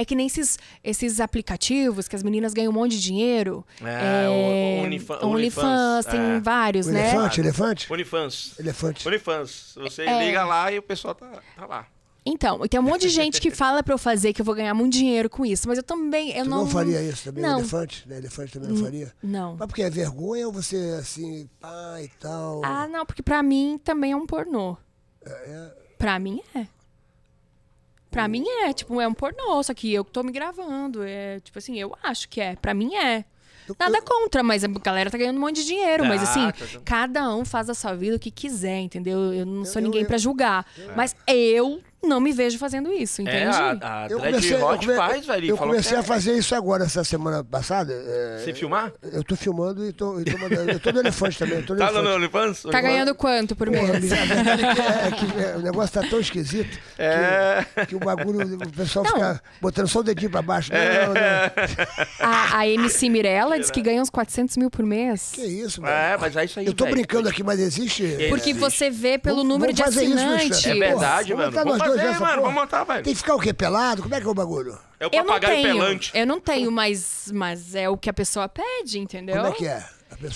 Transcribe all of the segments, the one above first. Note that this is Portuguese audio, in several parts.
É que nem esses, esses aplicativos que as meninas ganham um monte de dinheiro. É, é... OnlyFans. OnlyFans, tem é. vários, o né? Elefante, elefante? OnlyFans. Elefante. OnlyFans. Você é. liga lá e o pessoal tá, tá lá. Então, tem um monte de gente que fala para eu fazer que eu vou ganhar muito dinheiro com isso, mas eu também eu tu não, não faria isso também, não. elefante, né? Elefante também não faria. Não. Mas porque é vergonha ou você assim, pá e tal. Ah, não, porque para mim também é um pornô. É, é... Para mim é. Pra uhum. mim é, tipo, é um pornô, só que eu que tô me gravando. É, tipo assim, eu acho que é. Pra mim é. Nada contra, mas a galera tá ganhando um monte de dinheiro. mas assim, tá. cada um faz a sua vida o que quiser, entendeu? Eu não sou ninguém para julgar. É. Mas eu não me vejo fazendo isso, entende? É, a, a eu comecei, eu come... faz, velho. Eu comecei é. a fazer isso agora, essa semana passada. É... filmar? Eu tô filmando e tô, eu tô mandando. Eu tô tá no elefante também. tô no tá elefante. no elefante? Tá ganhando quanto por mês? Porra, é, é que, é o negócio tá tão esquisito é. que, que o bagulho, o pessoal não. fica botando só o dedinho pra baixo. Né? Não, não, a, a, MC Mirella diz que ganha uns 400 mil por mês. Que isso, mano. É, mas é isso aí, Eu tô véio. brincando aqui, mas existe? Porque existe. você vê pelo número de assinantes. é verdade, Porra, mano fazer, mano. Vamos montar, velho. Tem que ficar o quê? Pelado? Como é que é o bagulho? É o eu papagaio não tenho, pelante. Eu não tenho, mas, mas é o que a pessoa pede, entendeu? Como é que é?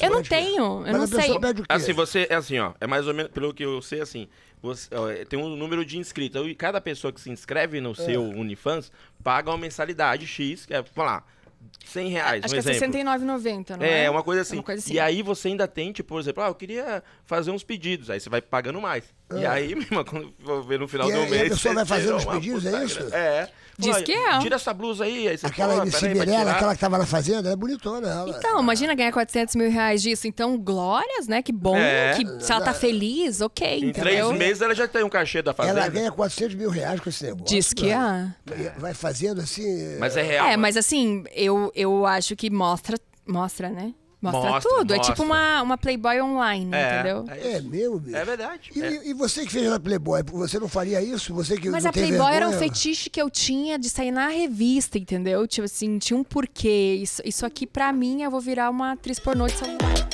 Eu não tenho, eu não sei. Assim, você, é assim, ó, é mais ou menos, pelo que eu sei, assim, você, ó, tem um número de inscritos, e cada pessoa que se inscreve no é. seu Unifans paga uma mensalidade X, que é, vamos lá, 100 reais, Acho um que é exemplo. é 69,90, não é? É, uma coisa, assim. É uma coisa assim. E aí você ainda tem, tipo, por exemplo, ah, eu queria fazer uns pedidos, aí você vai pagando mais. E ah. aí, minha quando eu ver no final e do aí, mês. A pessoa vai fazer os pedidos, é isso? É. Diz que é. Tira essa blusa aí. aí aquela de MC Mirella, aquela que tava na fazenda, é bonitona ela. Então, imagina ganhar 400 mil reais disso. Então, glórias, né? Que bom. É. Que, se ela tá feliz, ok. Em três meses ela já tem um cachê da fazenda. Ela ganha 400 mil reais com esse negócio. Diz que é. Vai fazendo assim. Mas é, é real. É, né? mas assim, eu, eu acho que mostra, mostra né? Mostra, mostra tudo. Mostra. É tipo uma, uma Playboy online, é, entendeu? É, é mesmo, bicho. É verdade. E, é. e, você que fez na Playboy, você não faria isso? Você que Mas a Playboy vergonha? era um fetiche que eu tinha de sair na revista, entendeu? Tipo assim, tinha um porquê. Isso, isso aqui, pra mim, eu vou virar uma atriz pornô de celular.